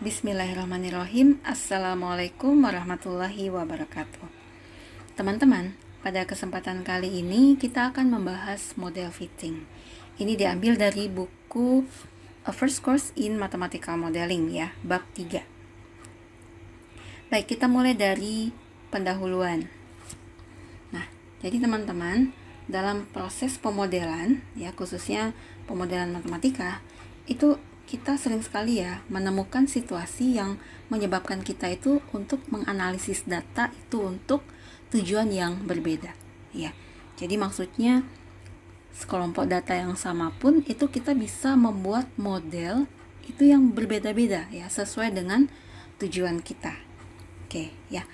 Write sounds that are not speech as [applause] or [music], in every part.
Bismillahirrahmanirrahim. Assalamualaikum warahmatullahi wabarakatuh. Teman-teman, pada kesempatan kali ini kita akan membahas model fitting. Ini diambil dari buku A First Course in Mathematical Modeling ya, bab 3. Baik, kita mulai dari pendahuluan. Nah, jadi teman-teman, dalam proses pemodelan ya, khususnya pemodelan matematika, itu kita sering sekali ya menemukan situasi yang menyebabkan kita itu untuk menganalisis data itu untuk tujuan yang berbeda ya. Jadi maksudnya sekelompok data yang sama pun itu kita bisa membuat model itu yang berbeda-beda ya sesuai dengan tujuan kita. Oke, ya.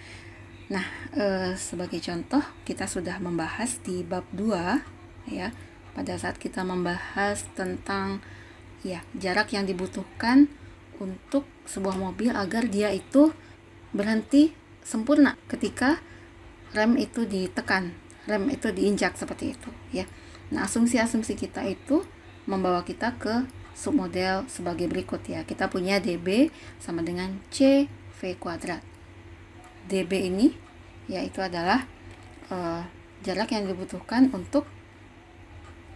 Nah, e, sebagai contoh kita sudah membahas di bab 2 ya pada saat kita membahas tentang ya jarak yang dibutuhkan untuk sebuah mobil agar dia itu berhenti sempurna ketika rem itu ditekan rem itu diinjak seperti itu ya nah asumsi-asumsi kita itu membawa kita ke submodel sebagai berikut ya kita punya db sama dengan c v kuadrat db ini yaitu adalah uh, jarak yang dibutuhkan untuk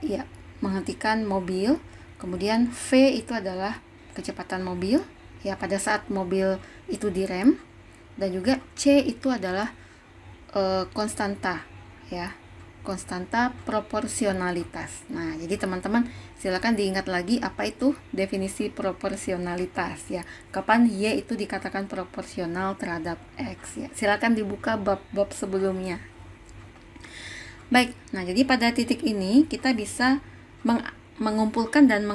ya menghentikan mobil Kemudian V itu adalah kecepatan mobil, ya pada saat mobil itu direm. Dan juga C itu adalah e, konstanta, ya konstanta proporsionalitas. Nah, jadi teman-teman silakan diingat lagi apa itu definisi proporsionalitas ya. Kapan Y itu dikatakan proporsional terhadap X ya. Silakan dibuka bab-bab sebelumnya. Baik, nah jadi pada titik ini kita bisa meng mengumpulkan dan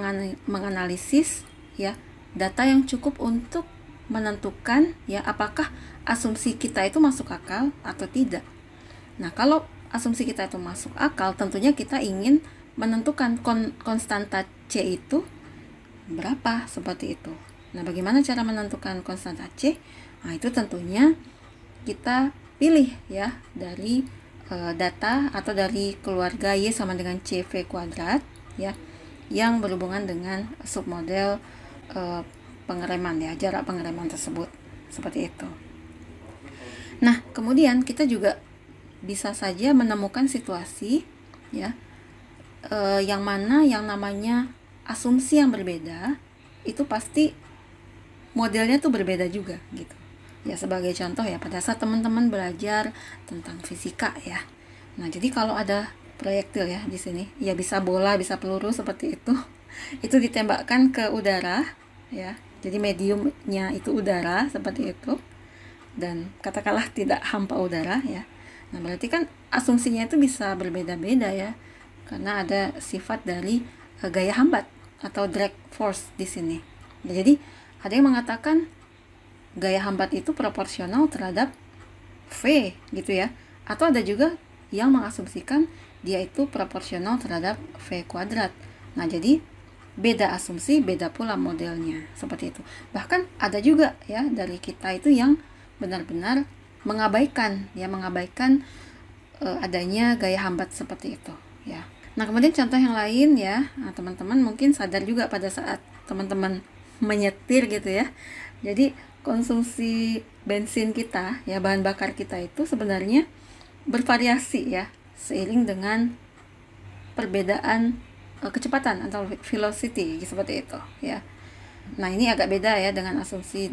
menganalisis ya data yang cukup untuk menentukan ya apakah asumsi kita itu masuk akal atau tidak. Nah, kalau asumsi kita itu masuk akal, tentunya kita ingin menentukan kon konstanta C itu berapa seperti itu. Nah, bagaimana cara menentukan konstanta C? Nah, itu tentunya kita pilih ya dari e, data atau dari keluarga Y sama dengan CV kuadrat ya yang berhubungan dengan submodel e, pengereman ya jarak pengereman tersebut seperti itu. Nah kemudian kita juga bisa saja menemukan situasi ya e, yang mana yang namanya asumsi yang berbeda itu pasti modelnya tuh berbeda juga gitu. Ya sebagai contoh ya pada saat teman-teman belajar tentang fisika ya. Nah, jadi kalau ada proyektil ya di sini ya bisa bola bisa peluru seperti itu [laughs] itu ditembakkan ke udara ya jadi mediumnya itu udara seperti itu dan katakanlah tidak hampa udara ya nah berarti kan asumsinya itu bisa berbeda-beda ya karena ada sifat dari uh, gaya hambat atau drag force di sini nah, jadi ada yang mengatakan gaya hambat itu proporsional terhadap V gitu ya atau ada juga yang mengasumsikan dia itu proporsional terhadap V kuadrat. Nah, jadi beda asumsi, beda pula modelnya. Seperti itu. Bahkan ada juga ya dari kita itu yang benar-benar mengabaikan, ya mengabaikan e, adanya gaya hambat seperti itu, ya. Nah, kemudian contoh yang lain ya, nah, teman-teman nah, mungkin sadar juga pada saat teman-teman menyetir gitu ya. Jadi konsumsi bensin kita, ya bahan bakar kita itu sebenarnya bervariasi ya seiring dengan perbedaan uh, kecepatan atau velocity seperti itu ya. Nah, ini agak beda ya dengan asumsi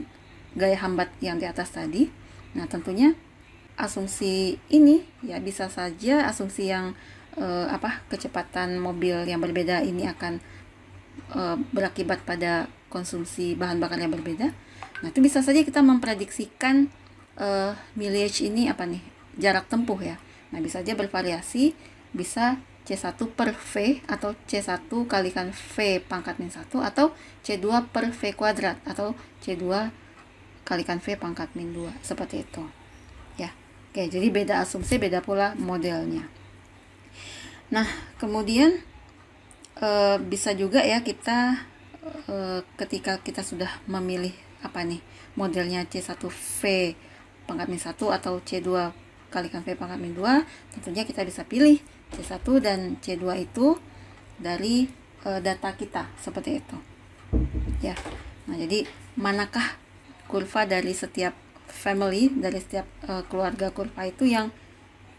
gaya hambat yang di atas tadi. Nah, tentunya asumsi ini ya bisa saja asumsi yang uh, apa kecepatan mobil yang berbeda ini akan uh, berakibat pada konsumsi bahan bakar yang berbeda. Nah, itu bisa saja kita memprediksikan uh, mileage ini apa nih? jarak tempuh ya. Nah, bisa aja bervariasi, bisa C1 per V atau C1 kalikan V pangkat min 1 atau C2 per V kuadrat atau C2 kalikan V pangkat min 2 seperti itu ya oke jadi beda asumsi beda pula modelnya nah kemudian e, bisa juga ya kita e, ketika kita sudah memilih apa nih modelnya C1V pangkat min 1 atau C2 kalikan P pangkat min 2 tentunya kita bisa pilih C1 dan C2 itu dari e, data kita seperti itu ya nah jadi manakah kurva dari setiap family dari setiap e, keluarga kurva itu yang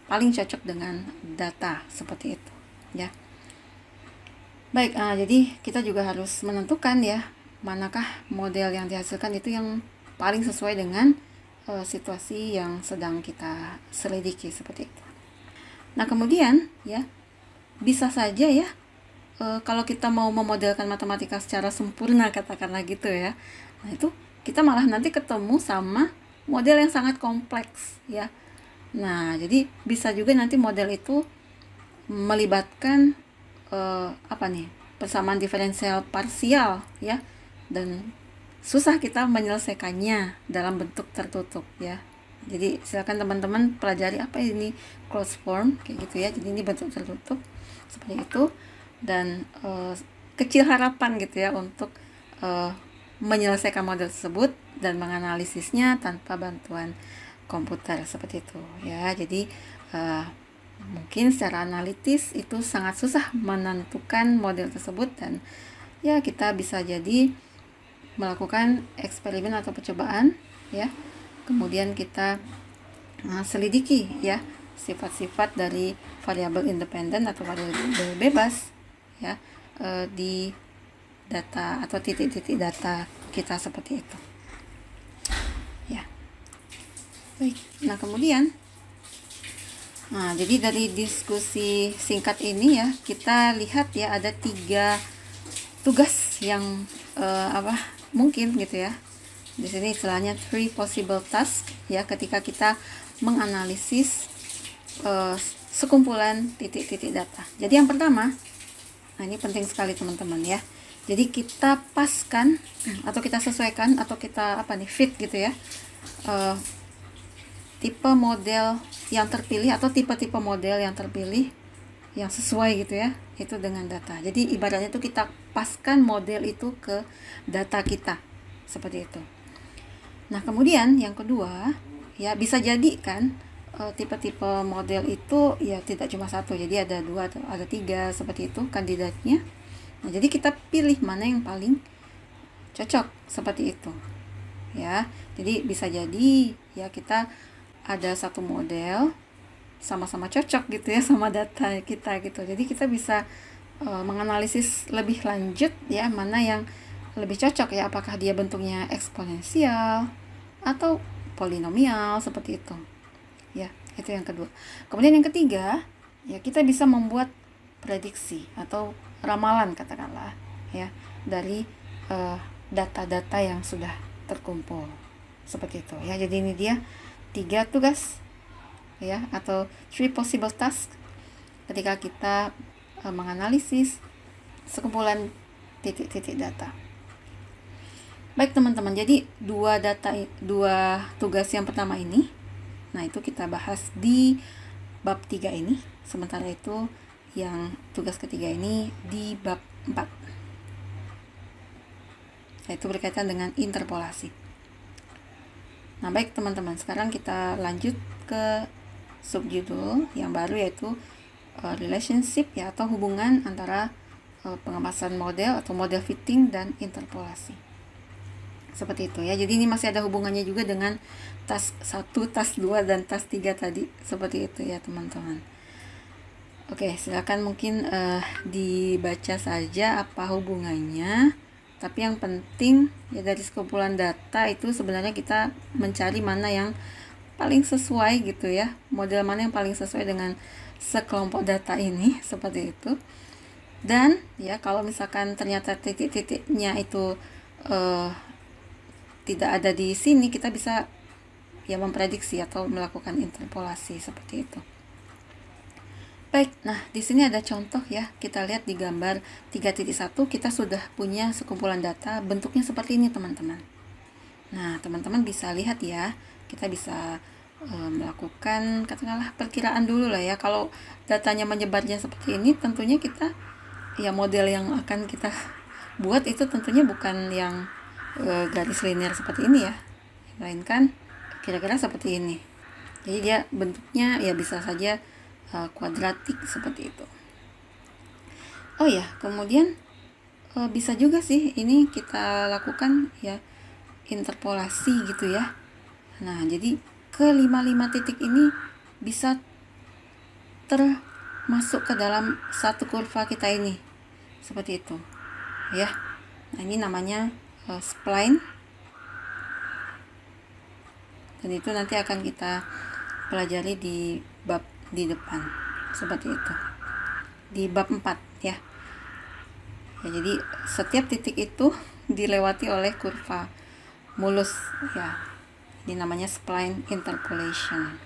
paling cocok dengan data seperti itu ya baik nah, jadi kita juga harus menentukan ya manakah model yang dihasilkan itu yang paling sesuai dengan Eh, situasi yang sedang kita selidiki seperti itu. Nah, kemudian ya bisa saja ya e, kalau kita mau memodelkan matematika secara sempurna katakanlah gitu ya. Nah, itu kita malah nanti ketemu sama model yang sangat kompleks ya. Nah, jadi bisa juga nanti model itu melibatkan e, apa nih? persamaan diferensial parsial ya dan susah kita menyelesaikannya dalam bentuk tertutup ya jadi silakan teman-teman pelajari apa ini close form kayak gitu ya jadi ini bentuk tertutup seperti itu dan e, kecil harapan gitu ya untuk e, menyelesaikan model tersebut dan menganalisisnya tanpa bantuan komputer seperti itu ya jadi e, mungkin secara analitis itu sangat susah menentukan model tersebut dan ya kita bisa jadi melakukan eksperimen atau percobaan ya kemudian kita ah, selidiki ya sifat-sifat dari variabel independen atau variabel bebas ya eh, di data atau titik-titik data kita seperti itu ya baik nah kemudian Nah, jadi dari diskusi singkat ini ya, kita lihat ya ada tiga tugas yang eh, apa mungkin gitu ya di sini istilahnya three possible task ya ketika kita menganalisis uh, sekumpulan titik-titik data jadi yang pertama nah ini penting sekali teman-teman ya jadi kita paskan atau kita sesuaikan atau kita apa nih fit gitu ya uh, tipe model yang terpilih atau tipe-tipe model yang terpilih yang sesuai gitu ya itu dengan data jadi ibaratnya itu kita paskan model itu ke data kita seperti itu nah kemudian yang kedua ya bisa jadi kan eh, tipe-tipe model itu ya tidak cuma satu jadi ada dua atau ada tiga seperti itu kandidatnya nah jadi kita pilih mana yang paling cocok seperti itu ya jadi bisa jadi ya kita ada satu model sama-sama cocok gitu ya sama data kita gitu jadi kita bisa e, menganalisis lebih lanjut ya mana yang lebih cocok ya apakah dia bentuknya eksponensial atau polinomial seperti itu ya itu yang kedua kemudian yang ketiga ya kita bisa membuat prediksi atau ramalan katakanlah ya dari eh, data-data e, yang sudah terkumpul seperti itu ya jadi ini dia tiga tugas ya atau three possible task ketika kita uh, menganalisis sekumpulan titik-titik data. Baik teman-teman, jadi dua data dua tugas yang pertama ini nah itu kita bahas di bab 3 ini. Sementara itu yang tugas ketiga ini di bab 4. itu berkaitan dengan interpolasi. Nah, baik teman-teman, sekarang kita lanjut ke subjudul yang baru yaitu uh, relationship ya atau hubungan antara uh, eh, pengemasan model atau model fitting dan interpolasi. Seperti itu ya. Jadi ini masih ada hubungannya juga dengan tas 1, tas 2 dan tas 3 tadi. Seperti itu ya, teman-teman. Oke, silakan mungkin uh, dibaca saja apa hubungannya. Tapi yang penting ya dari sekumpulan data itu sebenarnya kita mencari mana yang paling sesuai gitu ya model mana yang paling sesuai dengan sekelompok data ini seperti itu dan ya kalau misalkan ternyata titik-titiknya itu uh, tidak ada di sini kita bisa ya memprediksi atau melakukan interpolasi seperti itu baik nah di sini ada contoh ya kita lihat di gambar 3.1 kita sudah punya sekumpulan data bentuknya seperti ini teman-teman nah teman-teman bisa lihat ya kita bisa eh, melakukan katakanlah perkiraan dulu lah ya kalau datanya menyebarnya seperti ini tentunya kita ya model yang akan kita [laughs] buat itu tentunya bukan yang e, garis linear seperti ini ya melainkan kira-kira seperti ini jadi dia bentuknya ya bisa saja e, kuadratik seperti itu oh ya kemudian e, bisa juga sih ini kita lakukan ya interpolasi gitu ya Nah, jadi kelima lima titik ini bisa termasuk ke dalam satu kurva kita ini. Seperti itu. Ya. Nah, ini namanya uh, spline. Dan itu nanti akan kita pelajari di bab di depan. Seperti itu. Di bab 4 ya. Ya, jadi setiap titik itu [laughs] dilewati oleh kurva mulus ya ini namanya spline interpolation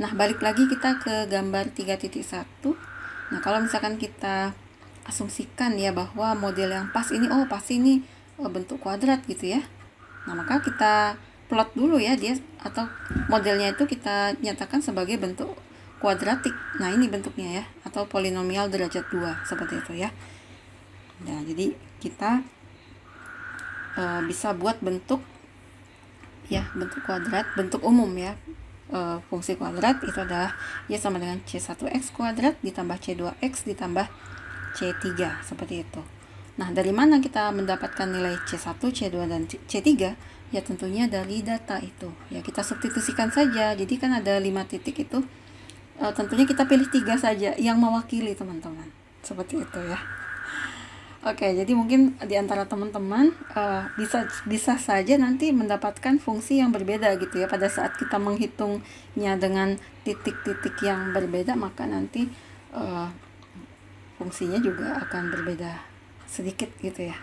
nah balik lagi kita ke gambar 3.1 nah kalau misalkan kita asumsikan ya bahwa model yang pas ini oh pasti ini oh, bentuk kuadrat gitu ya nah maka kita plot dulu ya dia atau modelnya itu kita nyatakan sebagai bentuk kuadratik. Nah, ini bentuknya ya atau polinomial derajat 2 seperti itu ya. Nah, jadi kita e, bisa buat bentuk ya bentuk kuadrat bentuk umum ya e, fungsi kuadrat itu adalah ya sama dengan C1x kuadrat ditambah C2x ditambah C3 seperti itu nah dari mana kita mendapatkan nilai C1, C2, dan C3 ya tentunya dari data itu ya kita substitusikan saja jadi kan ada lima titik itu e, tentunya kita pilih tiga saja yang mewakili teman-teman seperti itu ya Oke, okay, jadi mungkin di antara teman-teman uh, bisa bisa saja nanti mendapatkan fungsi yang berbeda gitu ya pada saat kita menghitungnya dengan titik-titik yang berbeda maka nanti uh, fungsinya juga akan berbeda sedikit gitu ya.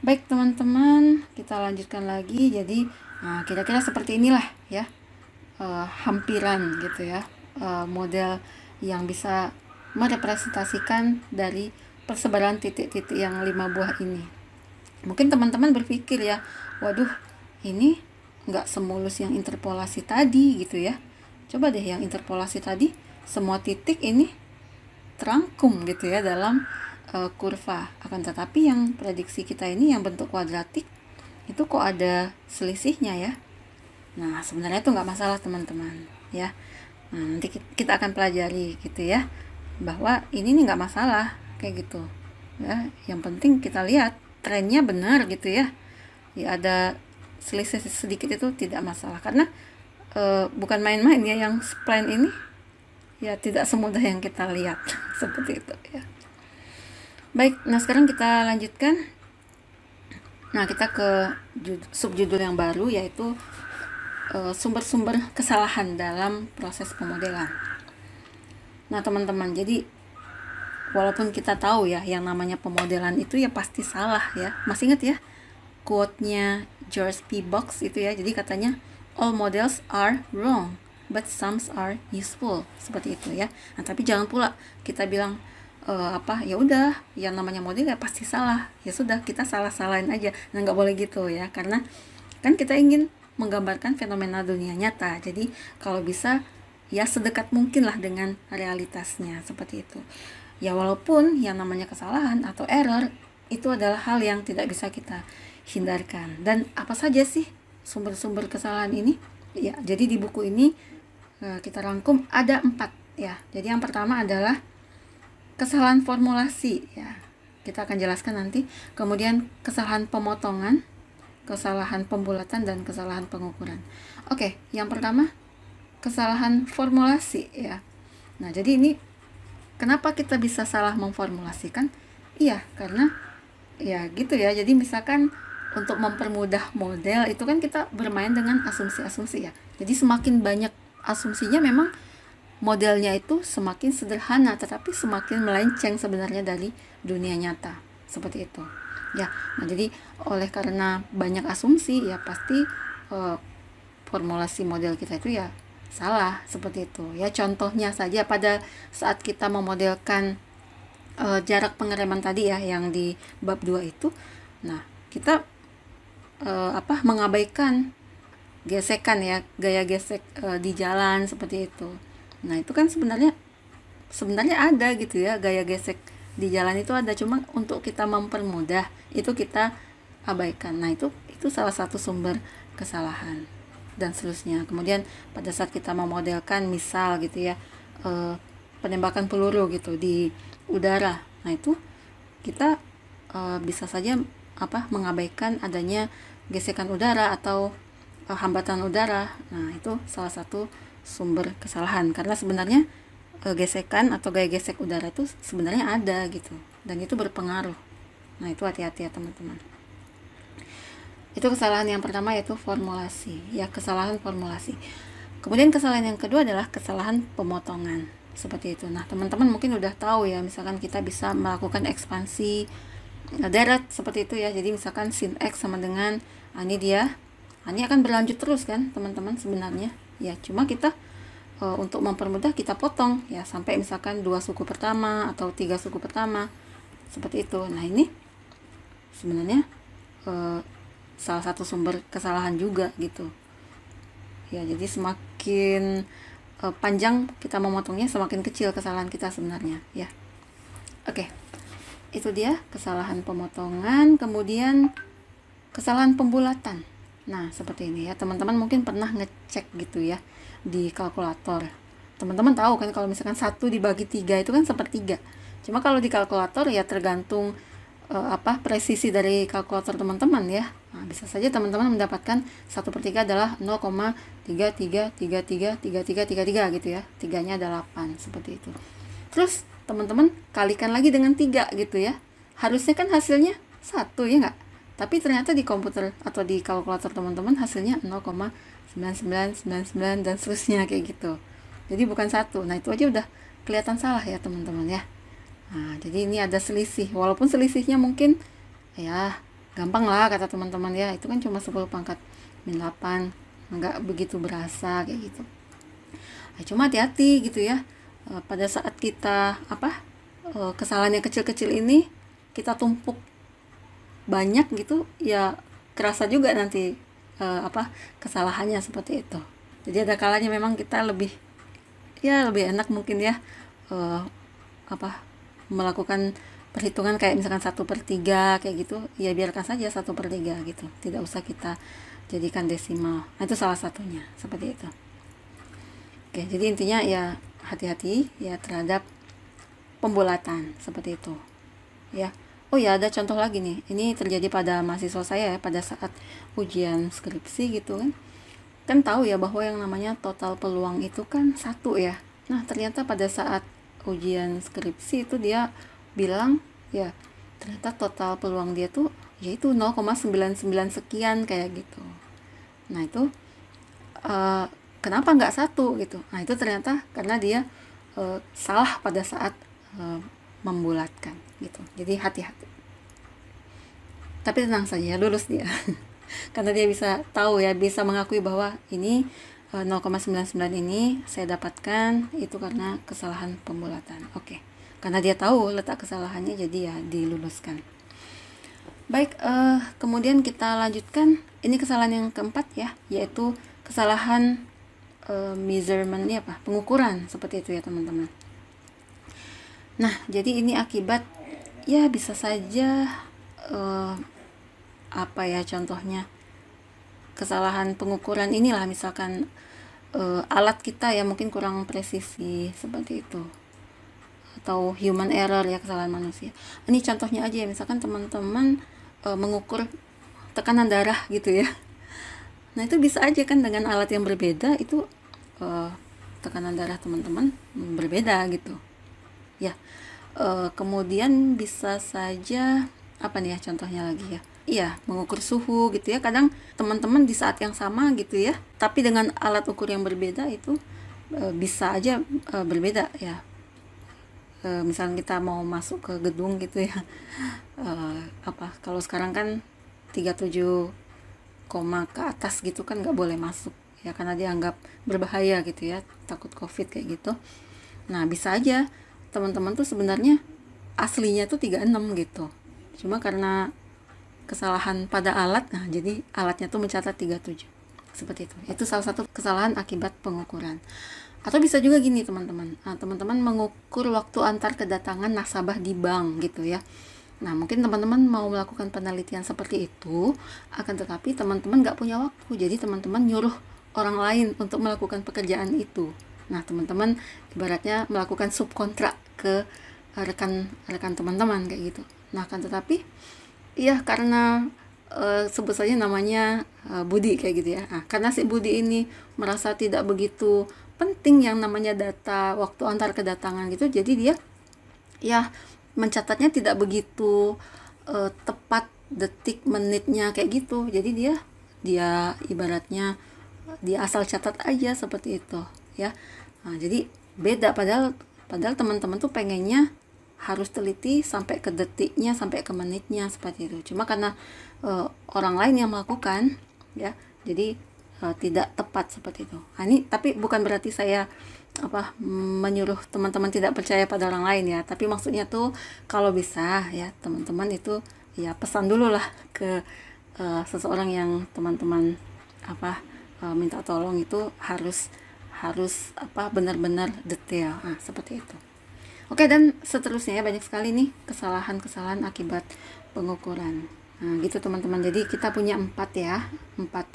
Baik teman-teman, kita lanjutkan lagi. Jadi eh, kira-kira nah, seperti inilah ya uh, hampiran gitu ya uh, model yang bisa merepresentasikan dari persebaran titik-titik yang lima buah ini mungkin teman-teman berpikir ya waduh ini nggak semulus yang interpolasi tadi gitu ya coba deh yang interpolasi tadi semua titik ini terangkum gitu ya dalam e, kurva akan tetapi yang prediksi kita ini yang bentuk kuadratik itu kok ada selisihnya ya nah sebenarnya itu nggak masalah teman-teman ya nah, nanti kita akan pelajari gitu ya bahwa ini nih nggak masalah kayak gitu ya yang penting kita lihat trennya benar gitu ya ya ada selisih sedikit itu tidak masalah karena e, bukan main-main ya yang spline ini ya tidak semudah yang kita lihat [laughs] seperti itu ya baik nah sekarang kita lanjutkan nah kita ke subjudul yang baru yaitu eh, sumber-sumber kesalahan dalam proses pemodelan nah teman-teman jadi walaupun kita tahu ya yang namanya pemodelan itu ya pasti salah ya masih ingat ya quote-nya George P. Box itu ya jadi katanya all models are wrong but some are useful seperti itu ya nah tapi jangan pula kita bilang e, apa ya udah yang namanya model ya pasti salah ya sudah kita salah salahin aja nah nggak boleh gitu ya karena kan kita ingin menggambarkan fenomena dunia nyata jadi kalau bisa ya sedekat mungkin lah dengan realitasnya seperti itu Ya walaupun yang namanya kesalahan atau error itu adalah hal yang tidak bisa kita hindarkan. Dan apa saja sih sumber-sumber kesalahan ini? Ya, jadi di buku ini eh, kita rangkum ada empat ya. Jadi yang pertama adalah kesalahan formulasi ya. Kita akan jelaskan nanti. Kemudian kesalahan pemotongan, kesalahan pembulatan dan kesalahan pengukuran. Oke, yang pertama kesalahan formulasi ya. Nah, jadi ini Kenapa kita bisa salah memformulasikan? Iya, karena ya gitu ya. Jadi misalkan untuk mempermudah model itu kan kita bermain dengan asumsi-asumsi ya. Jadi semakin banyak asumsinya memang modelnya itu semakin sederhana tetapi semakin melenceng sebenarnya dari dunia nyata. Seperti itu. Ya, nah jadi oleh karena banyak asumsi ya pasti eh, formulasi model kita itu ya salah seperti itu ya contohnya saja pada saat kita memodelkan e, jarak pengereman tadi ya yang di bab 2 itu nah kita e, apa mengabaikan gesekan ya gaya gesek e, di jalan seperti itu nah itu kan sebenarnya sebenarnya ada gitu ya gaya gesek di jalan itu ada cuma untuk kita mempermudah itu kita abaikan nah itu itu salah satu sumber kesalahan dan seterusnya kemudian pada saat kita memodelkan misal gitu ya e, penembakan peluru gitu di udara nah itu kita e, bisa saja apa mengabaikan adanya gesekan udara atau e, hambatan udara nah itu salah satu sumber kesalahan karena sebenarnya e, gesekan atau gaya gesek udara itu sebenarnya ada gitu dan itu berpengaruh nah itu hati-hati ya teman-teman itu kesalahan yang pertama yaitu formulasi, ya kesalahan formulasi. Kemudian kesalahan yang kedua adalah kesalahan pemotongan. Seperti itu. Nah, teman-teman mungkin udah tahu ya, misalkan kita bisa melakukan ekspansi deret seperti itu ya. Jadi misalkan sin x sama dengan ini dia. Ini akan berlanjut terus kan, teman-teman sebenarnya. Ya, cuma kita e, untuk mempermudah kita potong ya sampai misalkan dua suku pertama atau tiga suku pertama seperti itu nah ini sebenarnya e, salah satu sumber kesalahan juga gitu ya jadi semakin uh, panjang kita memotongnya semakin kecil kesalahan kita sebenarnya ya oke okay. itu dia kesalahan pemotongan kemudian kesalahan pembulatan nah seperti ini ya teman-teman mungkin pernah ngecek gitu ya di kalkulator teman-teman tahu kan kalau misalkan satu dibagi tiga itu kan sepertiga cuma kalau di kalkulator ya tergantung eh, apa presisi dari kalkulator teman-teman ya Nah, bisa saja teman-teman mendapatkan 1 per 3 adalah 0,33333333 gitu ya. Tiganya ada 8 seperti itu. Terus teman-teman kalikan lagi dengan 3 gitu ya. Harusnya kan hasilnya 1 ya nggak? Tapi ternyata di komputer atau di kalkulator teman-teman hasilnya 0,9999 dan seterusnya kayak gitu. Jadi bukan satu. Nah itu aja udah kelihatan salah ya teman-teman ya. Nah, jadi ini ada selisih. Walaupun selisihnya mungkin ya gampang lah kata teman-teman ya itu kan cuma 10 pangkat min 8 nggak begitu berasa kayak gitu nah, cuma hati-hati gitu ya e, pada saat kita apa e, eh, kesalahan yang kecil-kecil ini kita tumpuk banyak gitu ya kerasa juga nanti e, apa kesalahannya seperti itu jadi ada kalanya memang kita lebih ya lebih enak mungkin ya e, apa melakukan perhitungan kayak misalkan satu per tiga kayak gitu ya biarkan saja satu per tiga gitu tidak usah kita jadikan desimal nah, itu salah satunya seperti itu oke jadi intinya ya hati-hati ya terhadap pembulatan seperti itu ya oh ya ada contoh lagi nih ini terjadi pada mahasiswa saya ya pada saat ujian skripsi gitu kan kan tahu ya bahwa yang namanya total peluang itu kan satu ya nah ternyata pada saat ujian skripsi itu dia bilang ya ternyata total peluang dia tuh yaitu 0,99 sekian kayak gitu nah itu uh, kenapa nggak satu gitu nah itu ternyata karena dia uh, salah pada saat uh, membulatkan gitu jadi hati-hati tapi tenang saja lulus dia [laughs] karena dia bisa tahu ya bisa mengakui bahwa ini 0,99 ini saya dapatkan itu karena kesalahan pembulatan. Oke. Okay karena dia tahu letak kesalahannya jadi ya diluluskan. baik eh, kemudian kita lanjutkan ini kesalahan yang keempat ya yaitu kesalahan eh, measurement ini apa pengukuran seperti itu ya teman-teman nah jadi ini akibat ya bisa saja eh, apa ya contohnya kesalahan pengukuran inilah misalkan e, alat kita ya mungkin kurang presisi seperti itu atau human error ya kesalahan manusia ini contohnya aja ya misalkan teman-teman e, mengukur tekanan darah gitu ya nah itu bisa aja kan dengan alat yang berbeda itu e, tekanan darah teman-teman berbeda gitu ya e, kemudian bisa saja apa nih ya contohnya lagi ya iya mengukur suhu gitu ya kadang teman-teman di saat yang sama gitu ya tapi dengan alat ukur yang berbeda itu e, bisa aja e, berbeda ya e, eh, misalnya kita mau masuk ke gedung gitu ya e, apa kalau sekarang kan 37 koma ke atas gitu kan nggak boleh masuk ya karena dianggap berbahaya gitu ya takut covid kayak gitu nah bisa aja teman-teman tuh sebenarnya aslinya tuh 36 gitu cuma karena kesalahan pada alat nah jadi alatnya tuh mencatat 37 seperti itu itu salah satu kesalahan akibat pengukuran atau bisa juga gini teman-teman nah, teman-teman mengukur waktu antar kedatangan nasabah di bank gitu ya nah mungkin teman-teman mau melakukan penelitian seperti itu akan tetapi teman-teman nggak punya waktu jadi teman-teman nyuruh orang lain untuk melakukan pekerjaan itu nah teman-teman ibaratnya melakukan subkontrak ke rekan rekan teman-teman kayak gitu nah akan tetapi iya karena uh, eh, sebut saja namanya uh, Budi kayak gitu ya. Nah, karena si Budi ini merasa tidak begitu penting yang namanya data waktu antar kedatangan gitu jadi dia ya mencatatnya tidak begitu uh, tepat detik menitnya kayak gitu jadi dia dia ibaratnya dia asal catat aja seperti itu ya nah, jadi beda padahal padahal teman-teman tuh pengennya harus teliti sampai ke detiknya sampai ke menitnya seperti itu cuma karena uh, orang lain yang melakukan ya jadi Eh, tidak tepat seperti itu. Nah, ini tapi bukan berarti saya apa menyuruh teman-teman tidak percaya pada orang lain ya, tapi maksudnya tuh kalau bisa ya teman-teman itu ya pesan dulu lah ke uh, seseorang yang teman-teman apa uh, minta tolong itu harus harus apa benar-benar detail. Nah, seperti itu. Oke, dan seterusnya ya banyak sekali nih kesalahan-kesalahan akibat pengukuran. Nah, gitu teman-teman. Jadi kita punya empat ya, empat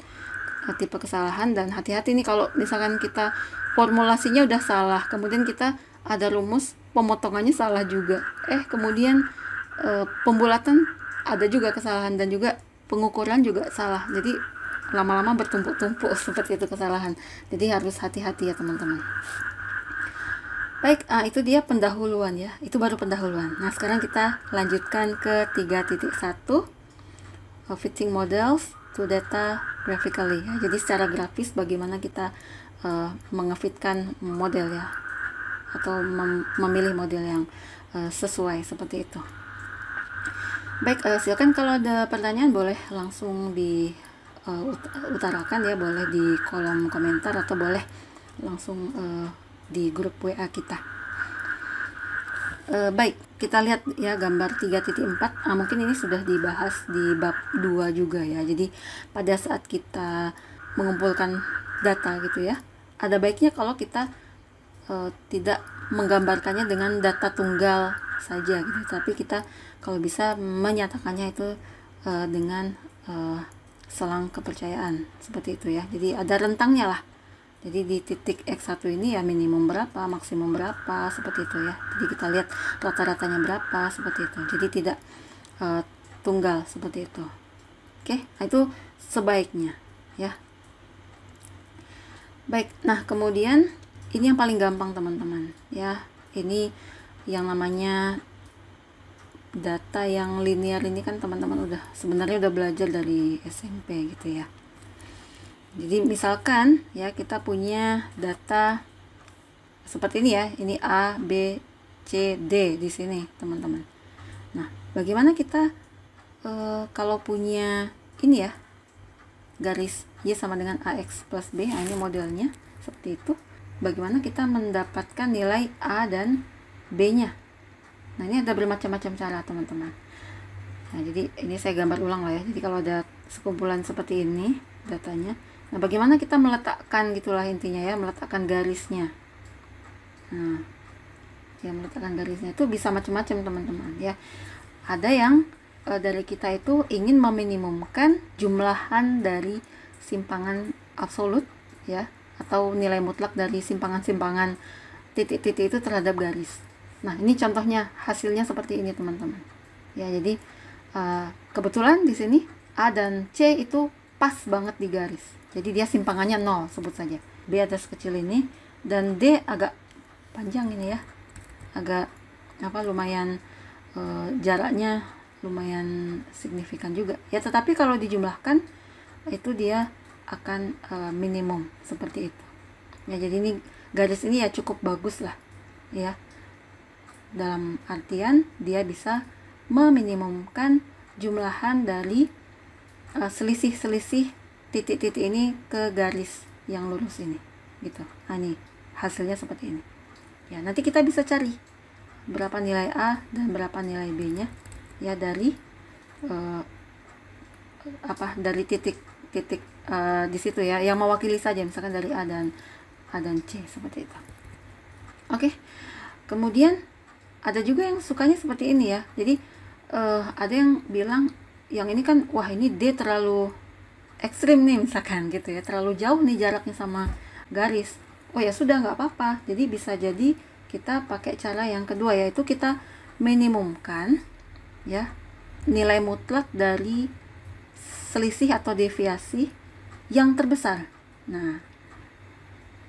ke tipe kesalahan dan hati-hati nih kalau misalkan kita formulasinya udah salah kemudian kita ada rumus pemotongannya salah juga eh kemudian e, pembulatan ada juga kesalahan dan juga pengukuran juga salah jadi lama-lama bertumpuk-tumpuk [laughs] seperti itu kesalahan jadi harus hati-hati ya teman-teman baik ah, itu dia pendahuluan ya itu baru pendahuluan nah sekarang kita lanjutkan ke 3.1 fitting models to data graphically ya. Jadi secara grafis bagaimana kita uh, mengefitkan model ya atau mem memilih model yang uh, sesuai seperti itu. Baik, uh, silakan kalau ada pertanyaan boleh langsung di uh, utarakan ya, boleh di kolom komentar atau boleh langsung uh, di grup WA kita e, baik kita lihat ya gambar 3.4 nah, mungkin ini sudah dibahas di bab 2 juga ya jadi pada saat kita mengumpulkan data gitu ya ada baiknya kalau kita e, tidak menggambarkannya dengan data tunggal saja gitu tapi kita kalau bisa menyatakannya itu e, dengan e, selang kepercayaan seperti itu ya jadi ada rentangnya lah jadi di titik X1 ini ya minimum berapa maksimum berapa seperti itu ya jadi kita lihat rata-ratanya berapa seperti itu jadi tidak e, tunggal seperti itu oke nah itu sebaiknya ya baik nah kemudian ini yang paling gampang teman-teman ya ini yang namanya data yang linear ini kan teman-teman udah sebenarnya udah belajar dari SMP gitu ya jadi misalkan ya kita punya data seperti ini ya ini A B C D di sini teman-teman nah bagaimana kita e, kalau punya ini ya garis Y sama dengan AX plus B nah, ini modelnya seperti itu bagaimana kita mendapatkan nilai A dan B nya nah ini ada bermacam-macam cara teman-teman nah jadi ini saya gambar ulang lah ya jadi kalau ada sekumpulan seperti ini datanya Nah, bagaimana kita meletakkan gitulah intinya ya, meletakkan garisnya. Nah, ya meletakkan garisnya itu bisa macam-macam teman-teman ya. Ada yang e, dari kita itu ingin meminimumkan jumlahan dari simpangan absolut ya atau nilai mutlak dari simpangan-simpangan titik-titik itu terhadap garis. Nah, ini contohnya hasilnya seperti ini teman-teman. Ya, jadi e, kebetulan di sini A dan C itu pas banget di garis jadi dia simpangannya 0 sebut saja B atas kecil ini dan D agak panjang ini ya agak apa lumayan e, jaraknya lumayan signifikan juga ya tetapi kalau dijumlahkan itu dia akan e, minimum seperti itu ya jadi ini garis ini ya cukup bagus lah ya dalam artian dia bisa meminimumkan jumlahan dari eh, selisih-selisih titik-titik ini ke garis yang lurus ini gitu nah nih hasilnya seperti ini ya nanti kita bisa cari berapa nilai A dan berapa nilai B nya ya dari uh, apa dari titik-titik uh, di situ ya yang mewakili saja misalkan dari A dan A dan C seperti itu oke kemudian ada juga yang sukanya seperti ini ya jadi uh, ada yang bilang yang ini kan wah ini D terlalu ekstrim nih misalkan gitu ya terlalu jauh nih jaraknya sama garis oh ya sudah nggak apa-apa jadi bisa jadi kita pakai cara yang kedua yaitu kita minimumkan ya nilai mutlak dari selisih atau deviasi yang terbesar nah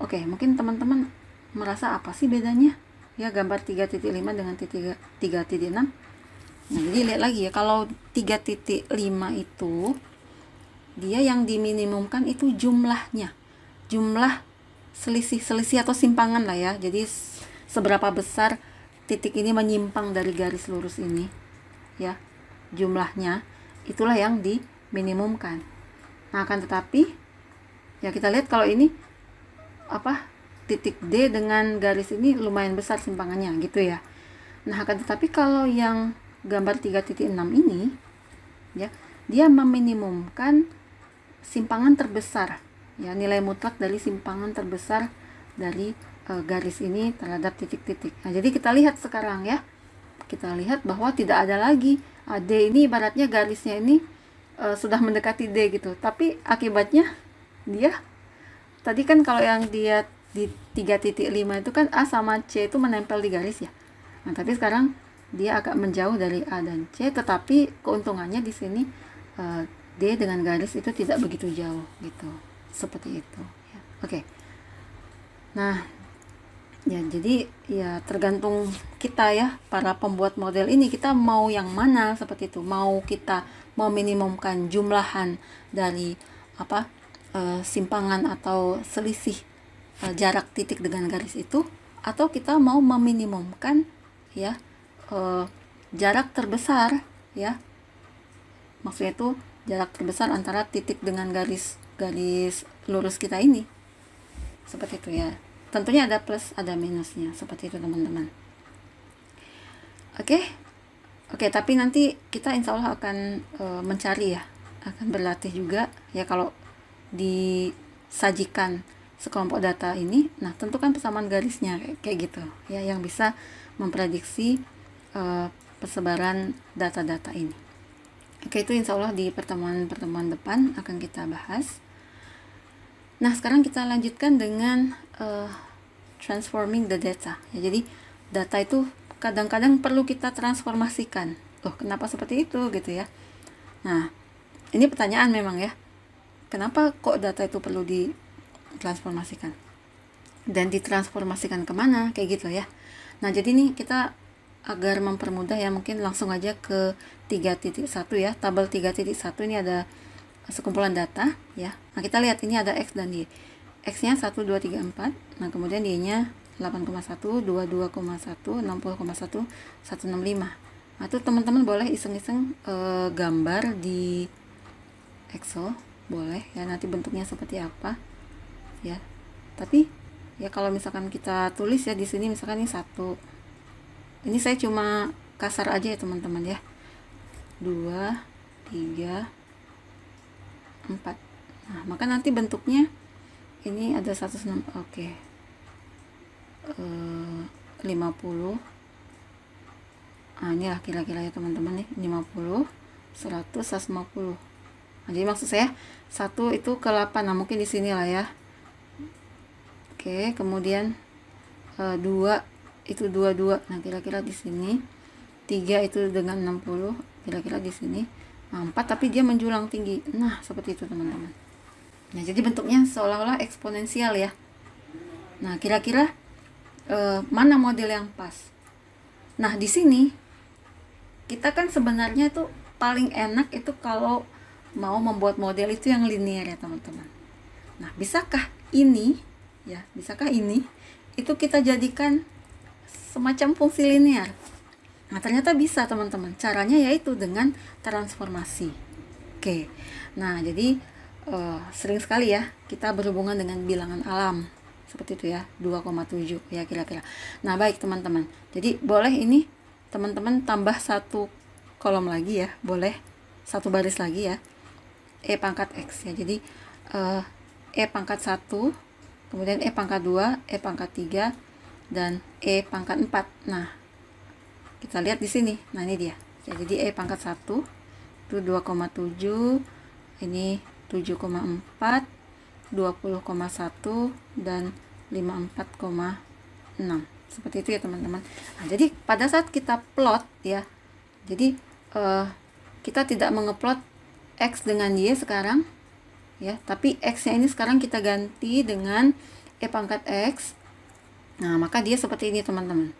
oke okay, mungkin teman-teman merasa apa sih bedanya ya gambar 3.5 dengan 3.6 nah jadi lihat lagi ya kalau 3.5 itu dia yang diminimumkan itu jumlahnya jumlah selisih-selisih atau simpangan lah ya jadi seberapa besar titik ini menyimpang dari garis lurus ini ya jumlahnya itulah yang diminimumkan nah akan tetapi ya kita lihat kalau ini apa titik D dengan garis ini lumayan besar simpangannya gitu ya nah akan tetapi kalau yang gambar 3.6 ini ya dia meminimumkan simpangan terbesar ya nilai mutlak dari simpangan terbesar dari e, garis ini terhadap titik-titik. Nah, jadi kita lihat sekarang ya. Kita lihat bahwa tidak ada lagi eh, D ini ibaratnya garisnya ini e, sudah mendekati D gitu. Tapi akibatnya dia tadi kan kalau yang dia di 3.5 itu kan A sama C itu menempel di garis ya. Nah, tapi sekarang dia agak menjauh dari A dan C tetapi keuntungannya di sini e, D dengan garis itu tidak begitu jauh gitu seperti itu ya. oke okay. nah ya jadi ya tergantung kita ya para pembuat model ini kita mau yang mana seperti itu mau kita meminimumkan jumlahan dari apa e, simpangan atau selisih e, jarak titik dengan garis itu atau kita mau meminimumkan ya e, jarak terbesar ya maksudnya itu jarak terbesar antara titik dengan garis garis lurus kita ini seperti itu ya tentunya ada plus ada minusnya seperti itu teman-teman oke okay? oke okay, tapi nanti kita insya Allah akan e, mencari ya akan berlatih juga ya kalau disajikan sekelompok data ini nah tentukan persamaan garisnya kayak gitu ya yang bisa memprediksi e, persebaran data-data ini Oke, itu insya Allah di pertemuan-pertemuan depan akan kita bahas. Nah, sekarang kita lanjutkan dengan uh, transforming the data. Ya, jadi data itu kadang-kadang perlu kita transformasikan. Loh, kenapa seperti itu gitu ya? Nah, ini pertanyaan memang ya. Kenapa kok data itu perlu ditransformasikan? Dan ditransformasikan kemana? Kayak gitu ya. Nah, jadi ini kita agar mempermudah ya mungkin langsung aja ke 3.1 ya tabel 3.1 ini ada sekumpulan data ya nah kita lihat ini ada X dan Y X nya 1, 2, 3, 4 nah kemudian Y nya 8,1, 22,1, 60,1, 165 nah itu teman-teman boleh iseng-iseng e, gambar di Excel boleh ya nanti bentuknya seperti apa ya tapi ya kalau misalkan kita tulis ya di sini misalkan ini satu ini saya cuma kasar aja ya teman-teman ya 2 3 4 nah maka nanti bentuknya ini ada 106 oke okay. Eh, uh, 50 nah inilah kira-kira ya teman-teman nih 50 100 150 nah, jadi maksud saya satu itu ke 8 nah mungkin di sini lah ya oke okay, kemudian uh, itu 22 nah kira-kira di sini 3 itu dengan 60 kira-kira di sini nah, 4 tapi dia menjulang tinggi nah seperti itu teman-teman nah jadi bentuknya seolah-olah eksponensial ya nah kira-kira eh, mana model yang pas nah di sini kita kan sebenarnya itu paling enak itu kalau mau membuat model itu yang linear ya teman-teman nah bisakah ini ya bisakah ini itu kita jadikan semacam fungsi linear. Nah, ternyata bisa teman-teman. Caranya yaitu dengan transformasi. Oke. Nah, jadi uh, sering sekali ya kita berhubungan dengan bilangan alam seperti itu ya 2,7 ya kira-kira. Nah, baik teman-teman. Jadi boleh ini teman-teman tambah satu kolom lagi ya, boleh satu baris lagi ya. E pangkat X ya. Jadi uh, E pangkat 1, kemudian E pangkat 2, E pangkat 3 dan E pangkat 4 nah kita lihat di sini nah ini dia ya, jadi E pangkat 1 itu 2,7 ini 7,4 20,1 dan 54,6 seperti itu ya teman-teman nah, jadi pada saat kita plot ya jadi uh, kita tidak mengeplot X dengan Y sekarang ya tapi X nya ini sekarang kita ganti dengan E pangkat X Nah, maka dia seperti ini, teman-teman.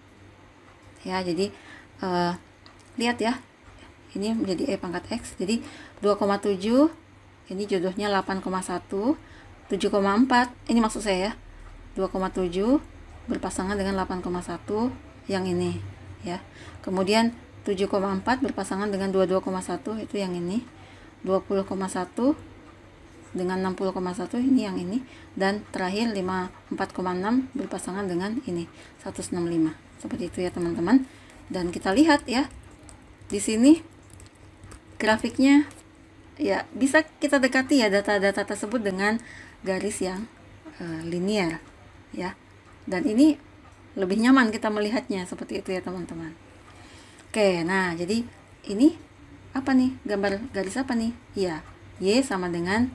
Ya, jadi uh, lihat ya. Ini menjadi E pangkat X. Jadi 2,7 ini jodohnya 8,1, 7,4. Ini maksud saya ya. 2,7 berpasangan dengan 8,1 yang ini ya. Kemudian 7,4 berpasangan dengan 22,1 itu yang ini. 20,1 dengan 60,1 ini yang ini dan terakhir 54,6 enam berpasangan dengan ini 165 seperti itu ya teman-teman dan kita lihat ya di sini grafiknya ya bisa kita dekati ya data-data tersebut dengan garis yang e, linear ya dan ini lebih nyaman kita melihatnya seperti itu ya teman-teman oke nah jadi ini apa nih gambar garis apa nih ya Y sama dengan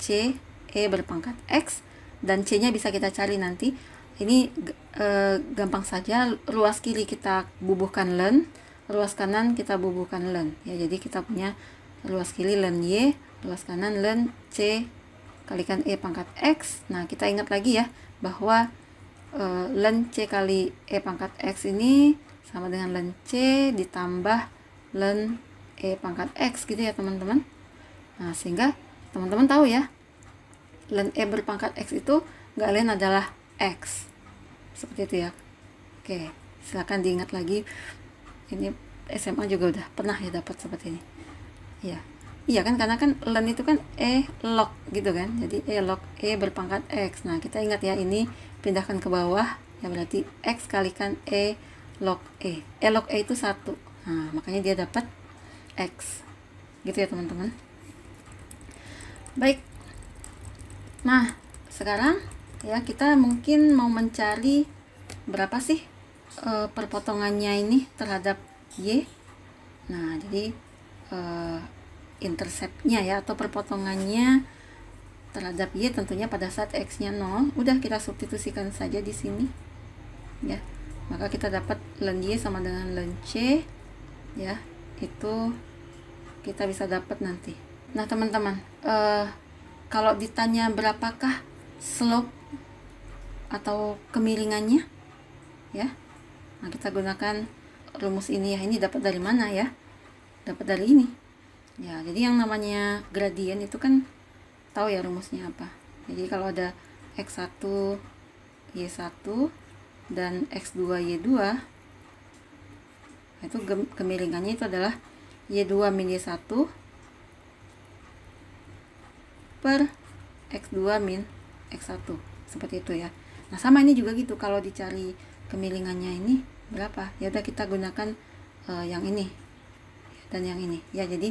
C E berpangkat X dan C-nya bisa kita cari nanti ini e, gampang saja ruas kiri kita bubuhkan len ruas kanan kita bubuhkan len ya jadi kita punya ruas kiri len Y ruas kanan len C kalikan E pangkat X nah kita ingat lagi ya bahwa e, len C kali E pangkat X ini sama dengan len C ditambah len E pangkat X gitu ya teman-teman nah sehingga teman-teman tahu ya len e eh, berpangkat x itu nggak lain adalah x seperti itu ya oke silakan diingat lagi ini SMA juga udah pernah ya dapat seperti ini ya iya kan karena kan len itu kan e log gitu kan jadi e log e berpangkat x nah kita ingat ya ini pindahkan ke bawah ya berarti x kalikan e log e e log e itu satu nah makanya dia dapat x gitu ya teman-teman baik nah sekarang ya kita mungkin mau mencari berapa sih e, perpotongannya ini terhadap Y nah jadi e, interceptnya ya atau perpotongannya terhadap Y tentunya pada saat X nya 0 udah kita substitusikan saja di sini ya maka kita dapat len Y sama dengan len C ya itu kita bisa dapat nanti Nah, teman-teman, uh, kalau ditanya berapakah slope atau kemiringannya, ya, nah kita gunakan rumus ini ya. Ini dapat dari mana ya? Dapat dari ini. Ya, jadi yang namanya gradien itu kan tahu ya rumusnya apa. Jadi kalau ada x1 y1 dan x2 y2 itu kemiringannya itu adalah y2 min y1 per X2 min X1 seperti itu ya nah sama ini juga gitu kalau dicari kemiringannya ini berapa ya udah kita gunakan uh, yang ini dan yang ini ya jadi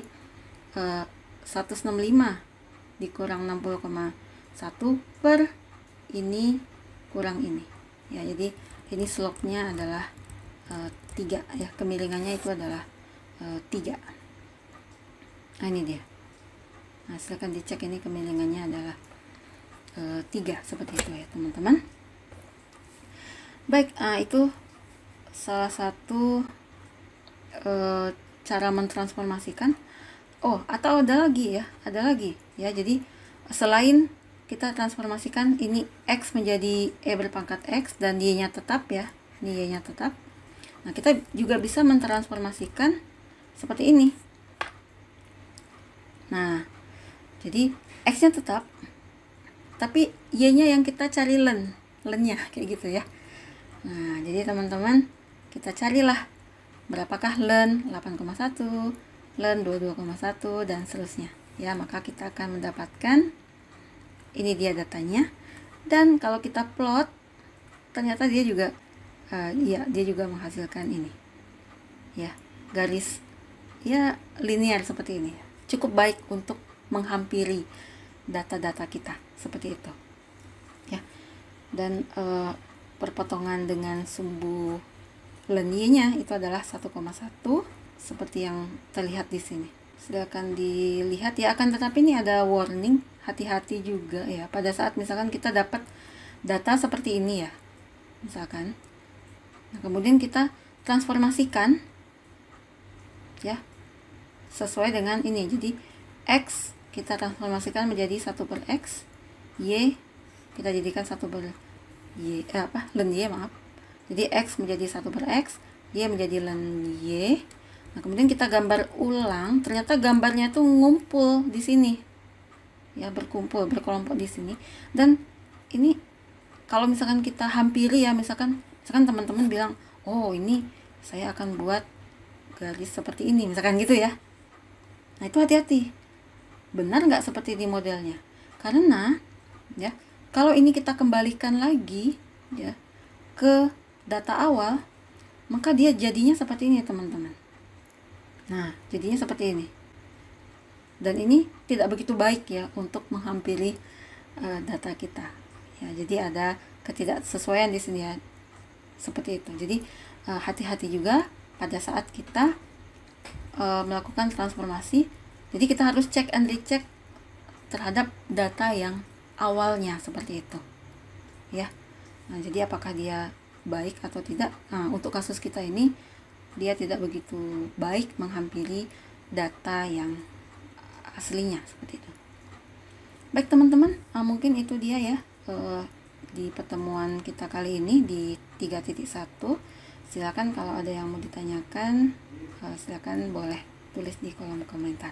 eh, uh, 165 dikurang 60,1 per ini kurang ini ya jadi ini slope nya adalah eh, tiga 3 ya kemiringannya itu adalah tiga 3 nah, ini dia nah silahkan dicek ini kemiringannya adalah e, eh, 3 seperti itu ya teman-teman baik nah, itu salah satu e, cara mentransformasikan oh atau ada lagi ya ada lagi ya jadi selain kita transformasikan ini X menjadi E berpangkat X dan Y nya tetap ya ini Y nya tetap nah kita juga bisa mentransformasikan seperti ini nah jadi x nya tetap tapi y nya yang kita cari len lennya kayak gitu ya nah jadi teman-teman kita carilah berapakah len 8,1 len 22,1 dan seterusnya ya maka kita akan mendapatkan ini dia datanya dan kalau kita plot ternyata dia juga uh, ya dia juga menghasilkan ini ya garis ya linear seperti ini cukup baik untuk menghampiri data-data kita seperti itu ya dan e, perpotongan dengan sumbu lenyinya itu adalah 1,1 seperti yang terlihat di sini silakan dilihat ya akan tetapi ini ada warning hati-hati juga ya pada saat misalkan kita dapat data seperti ini ya misalkan nah, kemudian kita transformasikan ya sesuai dengan ini jadi X kita transformasikan menjadi 1 per x y kita jadikan 1 per y eh, apa len y maaf jadi x menjadi 1 per x y menjadi len y nah kemudian kita gambar ulang ternyata gambarnya itu ngumpul di sini ya berkumpul berkelompok di sini dan ini kalau misalkan kita hampiri ya misalkan misalkan teman-teman bilang oh ini saya akan buat garis seperti ini misalkan gitu ya nah itu hati-hati benar nggak seperti di modelnya karena ya kalau ini kita kembalikan lagi ya ke data awal maka dia jadinya seperti ini teman-teman nah jadinya seperti ini dan ini tidak begitu baik ya untuk menghampiri uh, data kita ya jadi ada ketidaksesuaian di sini ya seperti itu jadi eh, hati-hati uh, juga pada saat kita uh, melakukan transformasi jadi kita harus cek and recheck terhadap data yang awalnya seperti itu ya nah, jadi apakah dia baik atau tidak nah, untuk kasus kita ini dia tidak begitu baik menghampiri data yang aslinya seperti itu baik teman-teman nah, mungkin itu dia ya eh, di pertemuan kita kali ini di 3.1 silakan kalau ada yang mau ditanyakan eh, silakan boleh tulis di kolom komentar